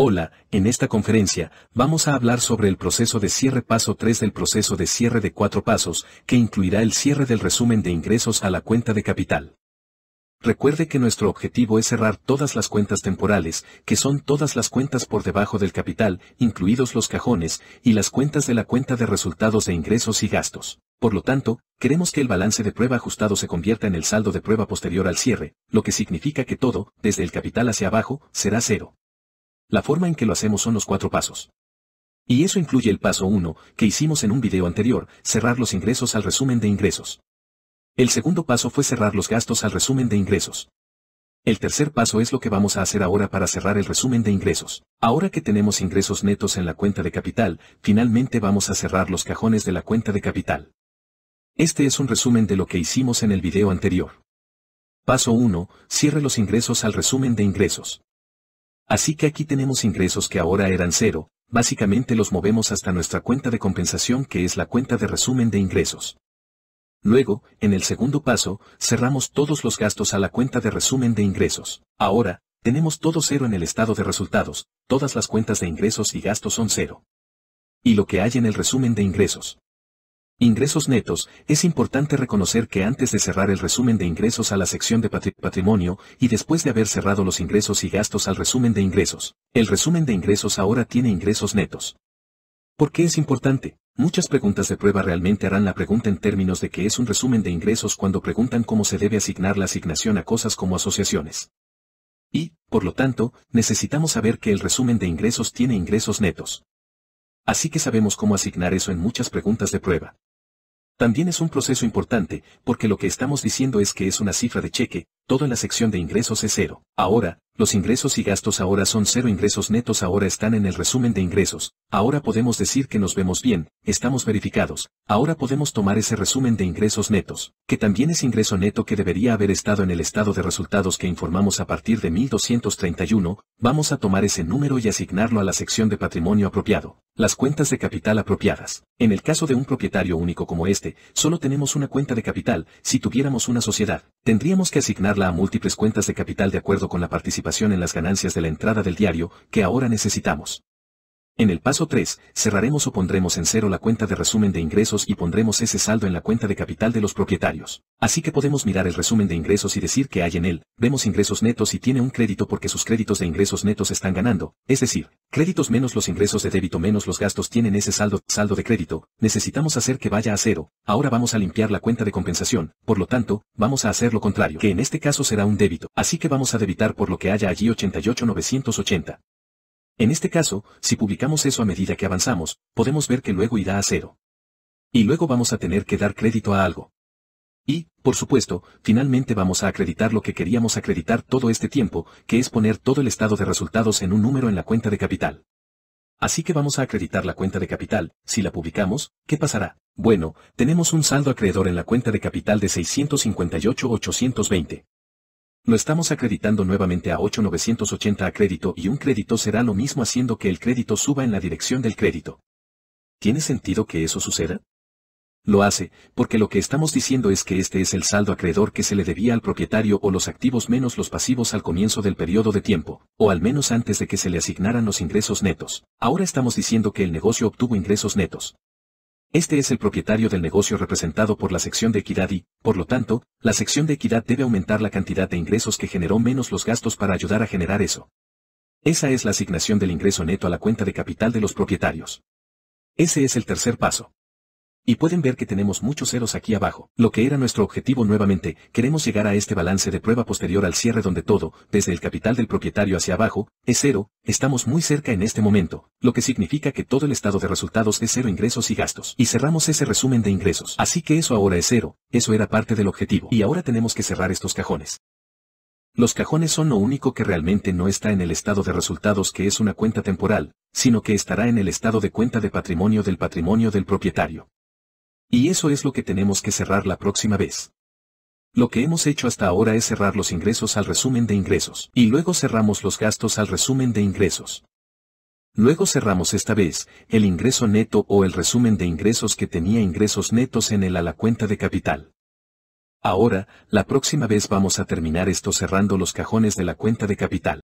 Hola, en esta conferencia, vamos a hablar sobre el proceso de cierre paso 3 del proceso de cierre de cuatro pasos, que incluirá el cierre del resumen de ingresos a la cuenta de capital. Recuerde que nuestro objetivo es cerrar todas las cuentas temporales, que son todas las cuentas por debajo del capital, incluidos los cajones, y las cuentas de la cuenta de resultados de ingresos y gastos. Por lo tanto, queremos que el balance de prueba ajustado se convierta en el saldo de prueba posterior al cierre, lo que significa que todo, desde el capital hacia abajo, será cero. La forma en que lo hacemos son los cuatro pasos. Y eso incluye el paso 1, que hicimos en un video anterior, cerrar los ingresos al resumen de ingresos. El segundo paso fue cerrar los gastos al resumen de ingresos. El tercer paso es lo que vamos a hacer ahora para cerrar el resumen de ingresos. Ahora que tenemos ingresos netos en la cuenta de capital, finalmente vamos a cerrar los cajones de la cuenta de capital. Este es un resumen de lo que hicimos en el video anterior. Paso 1. Cierre los ingresos al resumen de ingresos. Así que aquí tenemos ingresos que ahora eran cero, básicamente los movemos hasta nuestra cuenta de compensación que es la cuenta de resumen de ingresos. Luego, en el segundo paso, cerramos todos los gastos a la cuenta de resumen de ingresos. Ahora, tenemos todo cero en el estado de resultados, todas las cuentas de ingresos y gastos son cero. Y lo que hay en el resumen de ingresos. Ingresos netos, es importante reconocer que antes de cerrar el resumen de ingresos a la sección de patrimonio y después de haber cerrado los ingresos y gastos al resumen de ingresos, el resumen de ingresos ahora tiene ingresos netos. ¿Por qué es importante? Muchas preguntas de prueba realmente harán la pregunta en términos de que es un resumen de ingresos cuando preguntan cómo se debe asignar la asignación a cosas como asociaciones. Y, por lo tanto, necesitamos saber que el resumen de ingresos tiene ingresos netos. Así que sabemos cómo asignar eso en muchas preguntas de prueba. También es un proceso importante, porque lo que estamos diciendo es que es una cifra de cheque, todo en la sección de ingresos es cero. Ahora, los ingresos y gastos ahora son cero ingresos netos ahora están en el resumen de ingresos, ahora podemos decir que nos vemos bien, estamos verificados, ahora podemos tomar ese resumen de ingresos netos, que también es ingreso neto que debería haber estado en el estado de resultados que informamos a partir de 1231, vamos a tomar ese número y asignarlo a la sección de patrimonio apropiado, las cuentas de capital apropiadas. En el caso de un propietario único como este, solo tenemos una cuenta de capital, si tuviéramos una sociedad, tendríamos que asignarla a múltiples cuentas de capital de acuerdo con la participación en las ganancias de la entrada del diario, que ahora necesitamos. En el paso 3, cerraremos o pondremos en cero la cuenta de resumen de ingresos y pondremos ese saldo en la cuenta de capital de los propietarios. Así que podemos mirar el resumen de ingresos y decir que hay en él, vemos ingresos netos y tiene un crédito porque sus créditos de ingresos netos están ganando, es decir, créditos menos los ingresos de débito menos los gastos tienen ese saldo, saldo de crédito, necesitamos hacer que vaya a cero, ahora vamos a limpiar la cuenta de compensación, por lo tanto, vamos a hacer lo contrario, que en este caso será un débito, así que vamos a debitar por lo que haya allí 88,980. En este caso, si publicamos eso a medida que avanzamos, podemos ver que luego irá a cero. Y luego vamos a tener que dar crédito a algo. Y, por supuesto, finalmente vamos a acreditar lo que queríamos acreditar todo este tiempo, que es poner todo el estado de resultados en un número en la cuenta de capital. Así que vamos a acreditar la cuenta de capital, si la publicamos, ¿qué pasará? Bueno, tenemos un saldo acreedor en la cuenta de capital de 658.820. Lo estamos acreditando nuevamente a 8,980 a crédito y un crédito será lo mismo haciendo que el crédito suba en la dirección del crédito. ¿Tiene sentido que eso suceda? Lo hace, porque lo que estamos diciendo es que este es el saldo acreedor que se le debía al propietario o los activos menos los pasivos al comienzo del periodo de tiempo, o al menos antes de que se le asignaran los ingresos netos. Ahora estamos diciendo que el negocio obtuvo ingresos netos. Este es el propietario del negocio representado por la sección de equidad y, por lo tanto, la sección de equidad debe aumentar la cantidad de ingresos que generó menos los gastos para ayudar a generar eso. Esa es la asignación del ingreso neto a la cuenta de capital de los propietarios. Ese es el tercer paso y pueden ver que tenemos muchos ceros aquí abajo. Lo que era nuestro objetivo nuevamente, queremos llegar a este balance de prueba posterior al cierre donde todo, desde el capital del propietario hacia abajo, es cero, estamos muy cerca en este momento, lo que significa que todo el estado de resultados es cero ingresos y gastos. Y cerramos ese resumen de ingresos. Así que eso ahora es cero, eso era parte del objetivo. Y ahora tenemos que cerrar estos cajones. Los cajones son lo único que realmente no está en el estado de resultados que es una cuenta temporal, sino que estará en el estado de cuenta de patrimonio del patrimonio del propietario. Y eso es lo que tenemos que cerrar la próxima vez. Lo que hemos hecho hasta ahora es cerrar los ingresos al resumen de ingresos, y luego cerramos los gastos al resumen de ingresos. Luego cerramos esta vez, el ingreso neto o el resumen de ingresos que tenía ingresos netos en el a la cuenta de capital. Ahora, la próxima vez vamos a terminar esto cerrando los cajones de la cuenta de capital.